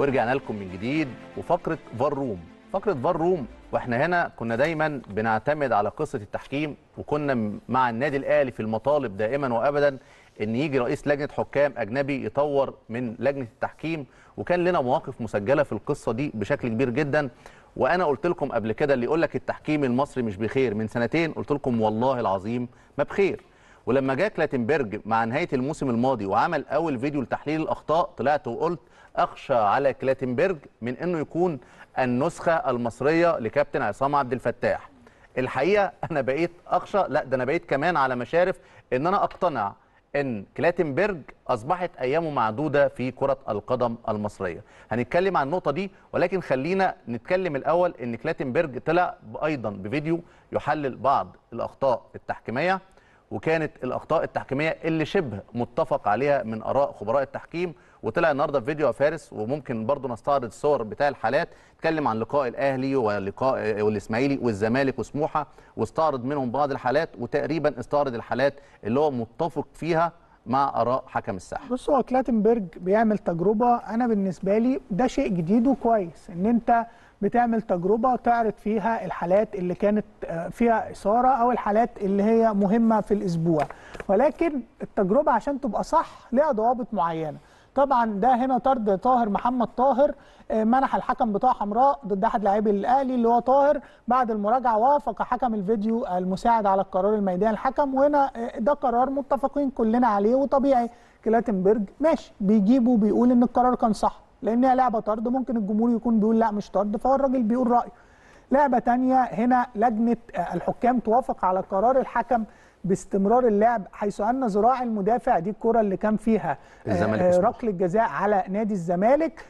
ورجعنا لكم من جديد وفقره فار روم فقره فار روم واحنا هنا كنا دايما بنعتمد على قصه التحكيم وكنا مع النادي الاهلي في المطالب دائما وابدا ان يجي رئيس لجنه حكام اجنبي يطور من لجنه التحكيم وكان لنا مواقف مسجله في القصه دي بشكل كبير جدا وانا قلت لكم قبل كده اللي يقول لك التحكيم المصري مش بخير من سنتين قلت لكم والله العظيم ما بخير ولما جاء كلاتنبرج مع نهايه الموسم الماضي وعمل اول فيديو لتحليل الاخطاء طلعت وقلت اخشى على كلاتنبرج من انه يكون النسخه المصريه لكابتن عصام عبد الفتاح الحقيقه انا بقيت اخشى لا ده انا بقيت كمان على مشارف ان انا اقتنع ان كلاتنبرج اصبحت ايامه معدوده في كره القدم المصريه هنتكلم عن النقطه دي ولكن خلينا نتكلم الاول ان كلاتنبرج طلع ايضا بفيديو يحلل بعض الاخطاء التحكيميه وكانت الاخطاء التحكيميه اللي شبه متفق عليها من اراء خبراء التحكيم وطلع النهارده في فيديو يا فارس وممكن برضه نستعرض الصور بتاع الحالات اتكلم عن لقاء الاهلي ولقاء الاسماعيلي والزمالك وسموحه واستعرض منهم بعض الحالات وتقريبا استعرض الحالات اللي هو متفق فيها مع اراء حكم الساحه بص هو كلاتنبرج بيعمل تجربه انا بالنسبه لي ده شيء جديد وكويس ان انت بتعمل تجربه تعرض فيها الحالات اللي كانت آه، فيها اثاره او الحالات اللي هي مهمه في الاسبوع ولكن التجربه عشان تبقى صح ليها ضوابط معينه طبعا ده هنا طرد طاهر محمد طاهر آه، منح الحكم بتاع حمراء ضد احد لاعبي الاهلي اللي هو طاهر بعد المراجعه وافق حكم الفيديو المساعد على القرار الميداني الحكم وهنا آه، ده قرار متفقين كلنا عليه وطبيعي كلاتنبرج ماشي بيجيبه بيقول ان القرار كان صح لانها لعبه طرد ممكن الجمهور يكون بيقول لا مش طرد فهو الراجل بيقول رايه لعبه تانية هنا لجنه آه، الحكام توافق على قرار الحكم باستمرار اللعب حيث ان ذراع المدافع دي الكره اللي كان فيها آه، آه، ركله الجزاء على نادي الزمالك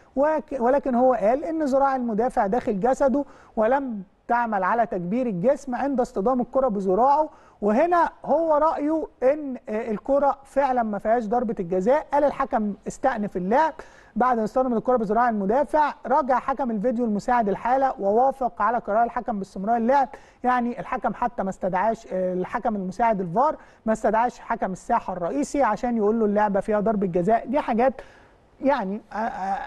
ولكن هو قال ان ذراع المدافع داخل جسده ولم تعمل على تكبير الجسم عند اصطدام الكره بذراعه وهنا هو رايه ان آه، الكره فعلا ما فيهاش ضربه الجزاء قال الحكم استأنف اللعب بعد ان استلم الكره بذراع المدافع راجع حكم الفيديو المساعد الحاله ووافق على قرار الحكم باستمرار اللعب يعني الحكم حتى ما استدعاش آه، الحكم المساعد الفار ما استدعاش حكم الساحه الرئيسي عشان يقول له اللعبه فيها ضربه جزاء دي حاجات يعني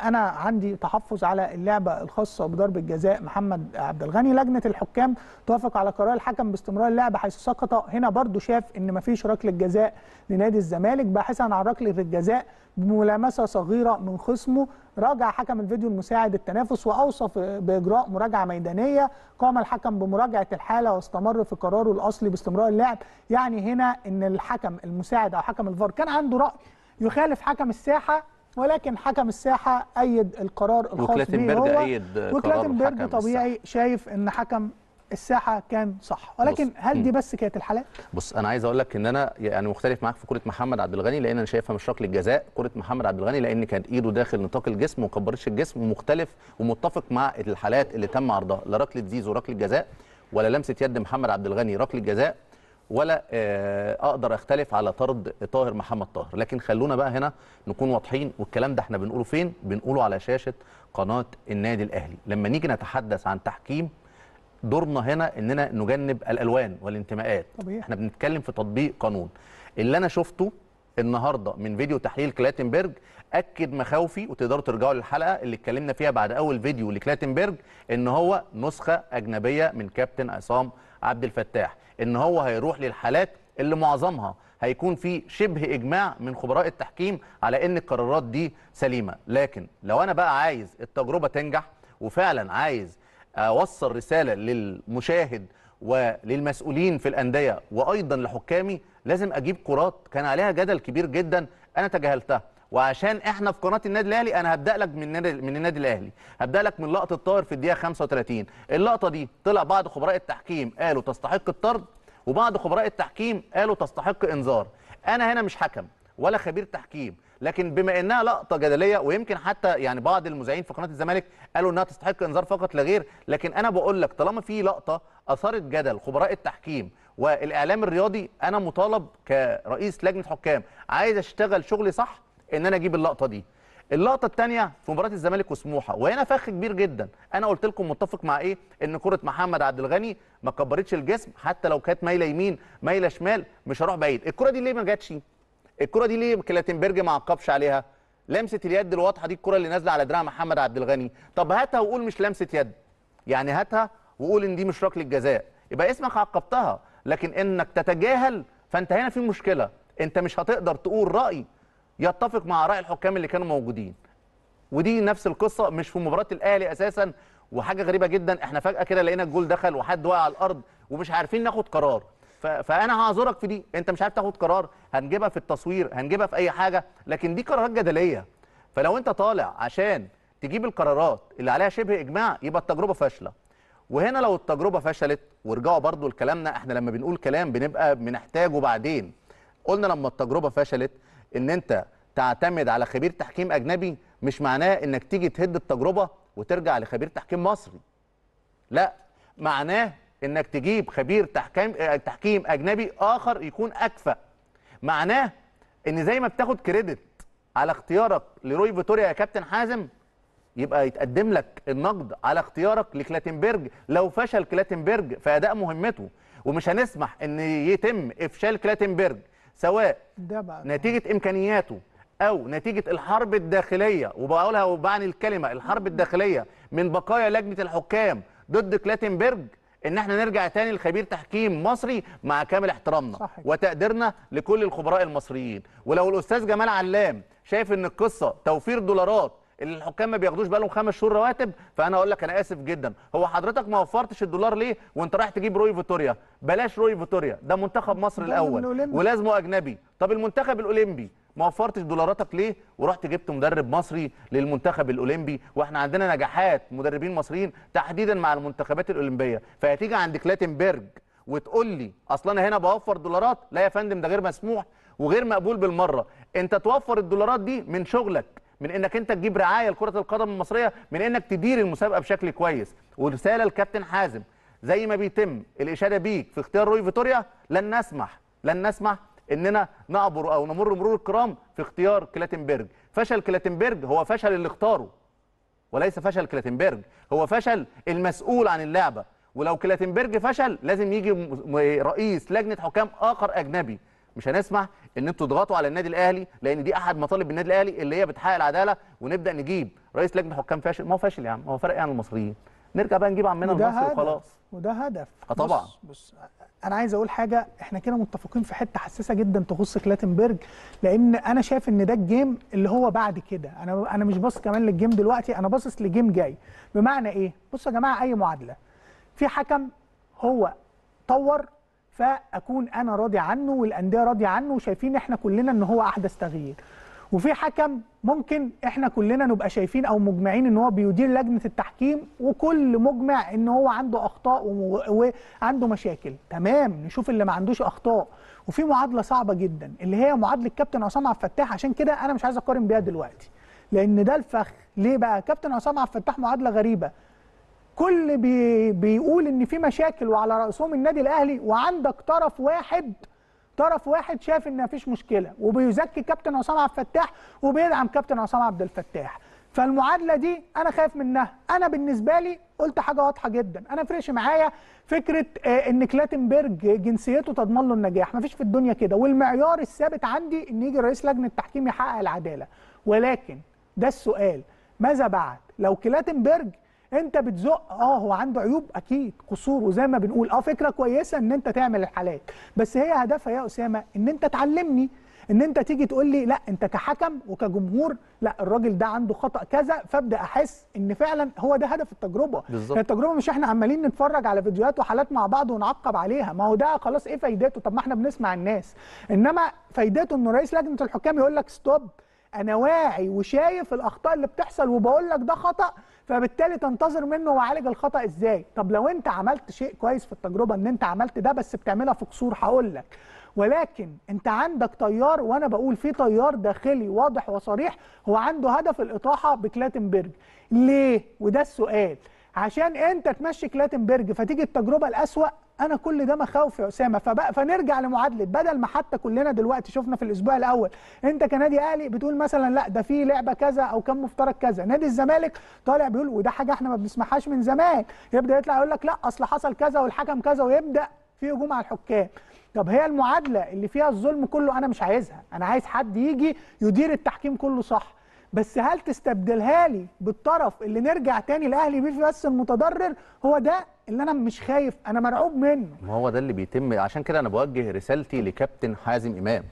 انا عندي تحفظ على اللعبه الخاصه بضرب الجزاء محمد عبد الغني لجنه الحكام توافق على قرار الحكم باستمرار اللعبه حيث سقط هنا برضو شاف ان مفيش ركله جزاء لنادي الزمالك باحثا عن ركله الجزاء بملامسه صغيره من خصمه راجع حكم الفيديو المساعد التنافس واوصف باجراء مراجعه ميدانيه قام الحكم بمراجعه الحاله واستمر في قراره الاصلي باستمرار اللعب يعني هنا ان الحكم المساعد او حكم الفار كان عنده راي يخالف حكم الساحه ولكن حكم الساحه ايد القرار الخاص وكلاتنبرج به هو وكلاتنبرج طبيعي شايف ان حكم الساحه كان صح ولكن بص. هل دي بس كانت الحالات بص انا عايز اقول لك ان انا يعني مختلف معاك في كره محمد عبد الغني لان انا شايفها مش ركله جزاء كره محمد عبد الغني لان كانت ايده داخل نطاق الجسم وما كبرتش الجسم ومختلف ومتفق مع الحالات اللي تم عرضها لا ركله زيزو ركله جزاء ولا لمسه يد محمد عبد الغني ركله جزاء ولا آه، اقدر اختلف على طرد طاهر محمد طاهر لكن خلونا بقى هنا نكون واضحين والكلام ده احنا بنقوله فين بنقوله على شاشه قناه النادي الاهلي لما نيجي نتحدث عن تحكيم دورنا هنا اننا نجنب الالوان والانتماءات طبيعي. احنا بنتكلم في تطبيق قانون اللي انا شفته النهارده من فيديو تحليل كلاتنبرج اكد مخاوفي وتقدروا ترجعوا للحلقه اللي اتكلمنا فيها بعد اول فيديو لكلاتنبرج ان هو نسخه اجنبيه من كابتن عصام عبد الفتاح ان هو هيروح للحالات اللي معظمها هيكون في شبه اجماع من خبراء التحكيم على ان القرارات دي سليمه لكن لو انا بقى عايز التجربه تنجح وفعلا عايز اوصل رساله للمشاهد وللمسؤولين في الانديه وايضا لحكامي لازم اجيب كرات كان عليها جدل كبير جدا انا تجاهلتها وعشان احنا في قناه النادي الاهلي انا هبدا لك من النادي من النادي الاهلي هبدا لك من لقطه طاهر في الدقيقه 35 اللقطه دي طلع بعض خبراء التحكيم قالوا تستحق الطرد وبعض خبراء التحكيم قالوا تستحق انذار انا هنا مش حكم ولا خبير تحكيم لكن بما انها لقطه جدليه ويمكن حتى يعني بعض المذيعين في قناه الزمالك قالوا انها تستحق انذار فقط لا غير لكن انا بقول لك طالما في لقطه اثارت جدل خبراء التحكيم والاعلام الرياضي انا مطالب كرئيس لجنه حكام عايز اشتغل شغلي صح ان انا اجيب اللقطه دي اللقطه الثانيه في مباراه الزمالك وسموحه وهنا فخ كبير جدا انا قلت لكم متفق مع ايه ان كره محمد عبد الغني ما كبرتش الجسم حتى لو كانت مايله يمين مايله شمال مش هروح بعيد الكره دي ليه ما جاتش الكره دي ليه كلاتنبرج ما عقبش عليها لمسه اليد الواضحه دي الكره اللي نازله على دراع محمد عبد الغني طب هاتها وقول مش لمسه يد يعني هاتها وقول ان دي مش ركله جزاء يبقى اسمك عقبتها لكن انك تتجاهل فانت هنا في مشكله انت مش هتقدر تقول راي يتفق مع اراء الحكام اللي كانوا موجودين ودي نفس القصه مش في مباراه الاهلي اساسا وحاجه غريبه جدا احنا فجاه كده لقينا الجول دخل وحد وقع على الارض ومش عارفين ناخد قرار فانا هعذرك في دي انت مش عارف تاخد قرار هنجيبها في التصوير هنجيبها في اي حاجه لكن دي قرارات جدليه فلو انت طالع عشان تجيب القرارات اللي عليها شبه اجماع يبقى التجربه فاشله وهنا لو التجربه فشلت ورجعوا برضو لكلامنا احنا لما بنقول كلام بنبقى بنحتاجه بعدين قلنا لما التجربه فشلت ان انت تعتمد على خبير تحكيم اجنبي مش معناه انك تيجي تهد التجربه وترجع لخبير تحكيم مصري لا معناه انك تجيب خبير تحكيم تحكيم اجنبي اخر يكون اكفأ معناه ان زي ما بتاخد كريدت على اختيارك لروي فيتوريا يا كابتن حازم يبقى يتقدم لك النقد على اختيارك لكلاتنبرج لو فشل كلاتنبرج في اداء مهمته ومش هنسمح ان يتم افشال كلاتنبرج سواء نتيجه امكانياته او نتيجه الحرب الداخليه وبقولها وبعني الكلمه الحرب الداخليه من بقايا لجنه الحكام ضد كلاتنبرج ان احنا نرجع تاني لخبير تحكيم مصري مع كامل احترامنا صحيح. وتقديرنا لكل الخبراء المصريين ولو الاستاذ جمال علام شايف ان القصه توفير دولارات الحكام ما بياخدوش بقالهم خمس شهور رواتب فانا اقول لك انا اسف جدا هو حضرتك ما وفرتش الدولار ليه وانت رايح تجيب روي فيتوريا بلاش روي فيتوريا ده منتخب مصر الاول ولازمه اجنبي طب المنتخب الاولمبي ما وفرتش دولاراتك ليه ورحت جبت مدرب مصري للمنتخب الاولمبي واحنا عندنا نجاحات مدربين مصريين تحديدا مع المنتخبات الاولمبيه فهتيجي عند كلاتنبرج وتقول لي اصل انا هنا بوفر دولارات لا يا فندم ده غير مسموح وغير مقبول بالمره انت توفر الدولارات دي من شغلك من انك انت تجيب رعايه لكره القدم المصريه من انك تدير المسابقه بشكل كويس ورساله الكابتن حازم زي ما بيتم الاشاده بيك في اختيار روي فيتوريا لن نسمح لن نسمح اننا نعبر او نمر مرور الكرام في اختيار كلاتنبرج فشل كلاتنبرج هو فشل اللي اختاره وليس فشل كلاتنبرج هو فشل المسؤول عن اللعبه ولو كلاتنبرج فشل لازم يجي رئيس لجنه حكام اخر اجنبي مش هنسمح ان انتوا تضغطوا على النادي الاهلي لان دي احد مطالب النادي الاهلي اللي هي بتحقق العداله ونبدا نجيب رئيس لجنه حكام فاشل ما هو فاشل يا عم هو فرق ايه عن المصريين نرجع بقى نجيب عمنا المصري وخلاص وده هدف اه طبعا بص, بص انا عايز اقول حاجه احنا كده متفقين في حته حساسه جدا تخص كلاتنبرج لان انا شايف ان ده الجيم اللي هو بعد كده انا انا مش باصص كمان للجيم دلوقتي انا باصص لجيم جاي بمعنى ايه بصوا يا جماعه اي معادله في حكم هو طور فاكون انا راضي عنه والانديه راضيه عنه وشايفين احنا كلنا ان هو احدث تغيير وفي حكم ممكن احنا كلنا نبقى شايفين او مجمعين ان هو بيدير لجنه التحكيم وكل مجمع ان هو عنده اخطاء وعنده مشاكل تمام نشوف اللي ما عندوش اخطاء وفي معادله صعبه جدا اللي هي معادله كابتن عصام عبد الفتاح عشان كده انا مش عايز اقارن بيها دلوقتي لان ده الفخ ليه بقى كابتن عصام عبد الفتاح معادله غريبه كل بي بيقول ان في مشاكل وعلى راسهم النادي الاهلي وعندك طرف واحد طرف واحد شايف ان مفيش مشكله وبيزكي كابتن عصام عبد الفتاح وبيدعم كابتن عصام عبد الفتاح فالمعادله دي انا خايف منها انا بالنسبه لي قلت حاجه واضحه جدا انا فرقش معايا فكره آه، ان كلاتنبرج جنسيته تضمن له النجاح مفيش في الدنيا كده والمعيار الثابت عندي ان يجي رئيس لجنه التحكيم يحقق العداله ولكن ده السؤال ماذا بعد لو كلاتنبرج انت بتزق اه هو عنده عيوب اكيد قصور وزي ما بنقول اه فكره كويسه ان انت تعمل الحالات بس هي هدفها يا اسامه ان انت تعلمني ان انت تيجي تقول لي لا انت كحكم وكجمهور لا الراجل ده عنده خطا كذا فابدا احس ان فعلا هو ده هدف التجربه بالزبط. يعني التجربه مش احنا عمالين نتفرج على فيديوهات وحالات مع بعض ونعقب عليها ما هو ده خلاص ايه فايدته طب ما احنا بنسمع الناس انما فايدته انه رئيس لجنه الحكام يقول لك ستوب انا واعي وشايف الاخطاء اللي بتحصل وبقول لك ده خطا فبالتالي تنتظر منه وعالج الخطا ازاي طب لو انت عملت شيء كويس في التجربه ان انت عملت ده بس بتعملها في قصور هقول لك ولكن انت عندك تيار وانا بقول في تيار داخلي واضح وصريح هو عنده هدف الاطاحه بكلاتنبرج ليه وده السؤال عشان انت تمشي كلاتنبرج فتيجي التجربه الاسوا انا كل ده مخاوف يا اسامه فبقى فنرجع لمعادله بدل ما حتى كلنا دلوقتي شفنا في الاسبوع الاول انت كنادي اهلي بتقول مثلا لا ده في لعبه كذا او كم مفترض كذا نادي الزمالك طالع بيقول وده حاجه احنا ما بنسمعهاش من زمان يبدا يطلع يقول لك لا اصل حصل كذا والحكم كذا ويبدا في هجوم على الحكام طب هي المعادله اللي فيها الظلم كله انا مش عايزها انا عايز حد يجي يدير التحكيم كله صح بس هل تستبدلها لي بالطرف اللي نرجع تاني الاهلي بيه بس المتضرر هو ده اللي انا مش خايف انا مرعوب منه ما هو ده اللي بيتم عشان كده انا بوجه رسالتي لكابتن حازم امام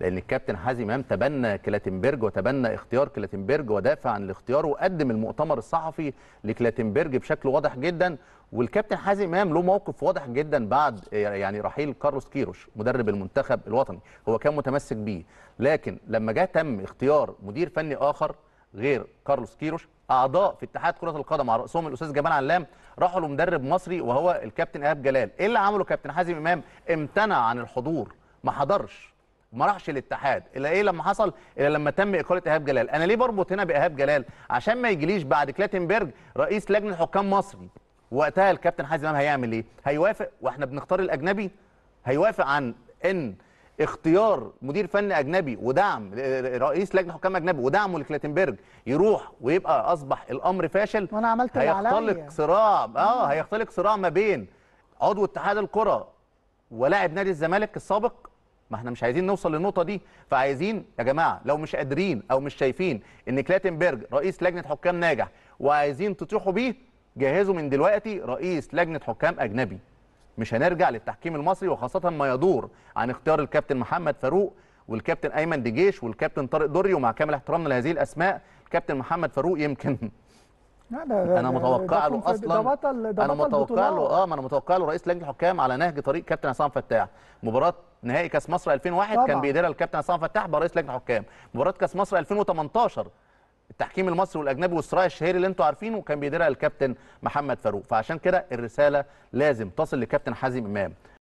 لان الكابتن حازم امام تبنى كلاتنبرج وتبنى اختيار كلاتنبرج ودافع عن الاختيار وقدم المؤتمر الصحفي لكلاتنبرج بشكل واضح جدا والكابتن حازم امام له موقف واضح جدا بعد يعني رحيل كارلوس كيروش مدرب المنتخب الوطني هو كان متمسك بيه لكن لما جه تم اختيار مدير فني اخر غير كارلوس كيروش اعضاء في اتحاد كره القدم على راسهم الاستاذ جمال علام راحوا لمدرب مصري وهو الكابتن ايهاب جلال ايه اللي عمله كابتن حازم امام امتنع عن الحضور ما حضرش ما راحش الاتحاد الا ايه لما حصل الا لما تم اقاله ايهاب جلال انا ليه بربط هنا بايهاب جلال عشان ما يجيليش بعد كلاتنبرج رئيس لجنه حكام مصري وقتها الكابتن حازم امام هيعمل ايه هيوافق واحنا بنختار الاجنبي هيوافق عن ان اختيار مدير فني اجنبي ودعم آه، آه، رئيس لجنه حكام اجنبي ودعمه لكلاتنبرج يروح ويبقى اصبح الامر فاشل وانا عملت هيختلق صراع اه هيختلق صراع ما بين عضو اتحاد الكره ولاعب نادي الزمالك السابق ما احنا مش عايزين نوصل للنقطه دي فعايزين يا جماعه لو مش قادرين او مش شايفين ان كلاتنبرج رئيس لجنه حكام ناجح وعايزين تطيحوا بيه جهزوا من دلوقتي رئيس لجنه حكام اجنبي مش هنرجع للتحكيم المصري وخاصه ما يدور عن اختيار الكابتن محمد فاروق والكابتن ايمن دجيش والكابتن طارق دري ومع كامل احترامنا لهذه الاسماء الكابتن محمد فاروق يمكن لا لا انا متوقع له اصلا ده بطل ده انا متوقع له اه ما انا متوقع له رئيس لجنه الحكام على نهج طريق كابتن عصام فتاح مباراه نهائي كاس مصر 2001 طبعا. كان بيديرها الكابتن عصام فتاح برئيس لجنه حكام مباراه كاس مصر 2018 التحكيم المصري والاجنبي والصراع الشهير اللي انتوا عارفينه كان بيديرها الكابتن محمد فاروق فعشان كده الرساله لازم تصل لكابتن حازم امام